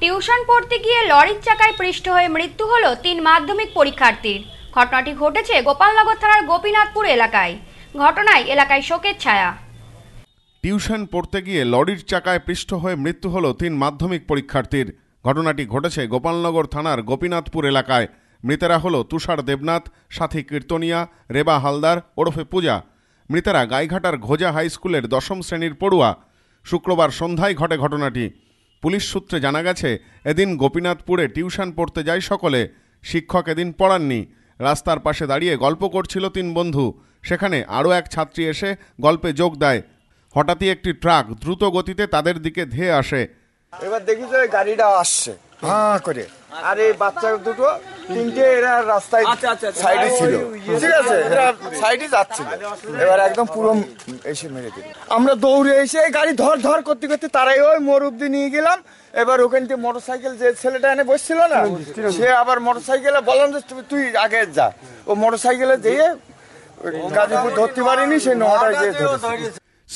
Tuition পড়তে গিয়ে লরির চাকায় পৃষ্ঠ হয়ে মৃত্যু হল তিন মাধ্যমিক পরীক্ষার্থীর ঘটনাটি ঘটেছে গোপালনগর থানার গোপীনাথপুর এলাকায় ঘটনায় এলাকায় শোকের ছায়া টিউশন পড়তে গিয়ে লরির চাকায় পৃষ্ঠ হয়ে মৃত্যু হল তিন মাধ্যমিক পরীক্ষার্থীর ঘটনাটি ঘটেছে গোপালনগর থানার গোপীনাথপুর এলাকায় মৃতেরা হল তুষার দেবনাথ সাথী কীর্তনিয়া রেবা হালদার ওরফে পূজা মৃতেরা গাইঘাটার ঘোজা হাই স্কুলের দশম শ্রেণীর পড়ুয়া শুক্রবার সন্ধ্যায় ঘটে ঘটনাটি পুলিশ সূত্রে জানা গেছে এদিন গোপীনাথপুরে টিউশন পড়তে যায় সকলে শিক্ষক এদিন পড়াননি রাস্তার পাশে দাঁড়িয়ে গল্প করছিল তিন বন্ধু সেখানে আরও এক ছাত্রী এসে গল্পে যোগ দেয় হঠাৎই একটি ট্রাক দ্রুত গতিতে তাদের দিকে ধেয়ে আসে এবার দেখি যে গাড়িটা আসছে হ্যাঁ করে বাচ্চা দুটো তিনটে এরা রাস্তায় আচ্ছা, আচ্ছা, আচ্ছা। সাইডে ছিল ইয়ে। ঠিক আছে সাইডে যাচ্ছিল এবার একদম পুরো এসে মেরে দিল আমরা দৌড়ে এসে গাড়ি ধর ধর করতে করতে তারাই ওই মোর অব্দি নিয়ে গেলাম এবার ওখান থেকে মোটর সাইকেল যে ছেলেটা এনে বসছিল না সে আবার মোটর সাইকেলে বললাম যে তুই আগে যা ও মোটর সাইকেলে যেয়ে গাজীপুর ধরতে পারিনি সে নটায় যে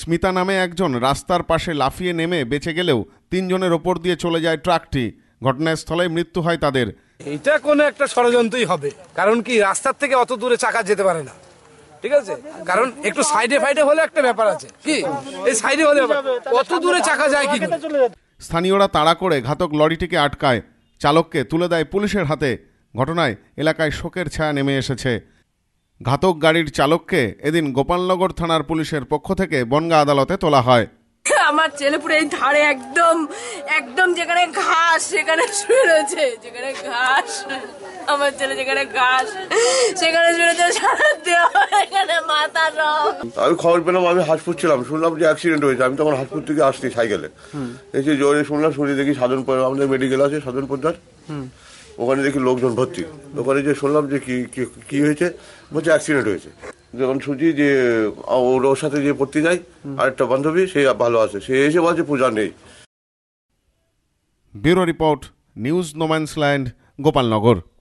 স্মিতা নামে একজন রাস্তার পাশে লাফিয়ে নেমে বেঁচে গেলেও তিনজনের ওপর দিয়ে চলে যায় ট্রাকটি ঘটনাস্থলে মৃত্যু হয় তাদের এটা কোনো একটা ষড়যন্ত্রই হবে কারণ কি রাস্তার থেকে অত দূরে চাকা যেতে পারে না ঠিক আছে কারণ একটু সাইডে ফাইডে হলে একটা ব্যাপার আছে কি এই সাইডে হলে অত দূরে চাকা যায় কি স্থানীয়রা তাড়া করে ঘাতক লরিটিকে আটকায় চালককে তুলে দেয় পুলিশের হাতে ঘটনায় এলাকায় শোকের ছায়া নেমে এসেছে ঘাতক গাড়ির চালককে এদিন গোপালনগর থানার পুলিশের পক্ষ থেকে বনগা আদালতে তোলা হয় আমার ছেলে এই ধারে একদম একদম যেখানে ঘাস সেখানে শুয়ে রয়েছে যেখানে ঘাস আমার ছেলে যেখানে ঘাস সেখানে শুয়ে রয়েছে আমি খবর পেলাম আমি হাসপুর ছিলাম শুনলাম যে অ্যাক্সিডেন্ট হয়েছে আমি তখন হাসপুর থেকে আসছি সাইকেলে এসে জোরে শুনলাম শুনে দেখি সাধন আমাদের মেডিকেল আছে সাধন পদ্মার ওখানে দেখি লোকজন ভর্তি ওখানে যে শুনলাম যে কি কি হয়েছে বলছে অ্যাক্সিডেন্ট হয়েছে যখন শুনছি যে ওর ওর সাথে যে পড়তে যাই আরেকটা বান্ধবী সে ভালো আছে সে এসে বলছে পূজা নেই bureau report news no man's land Gopalnagar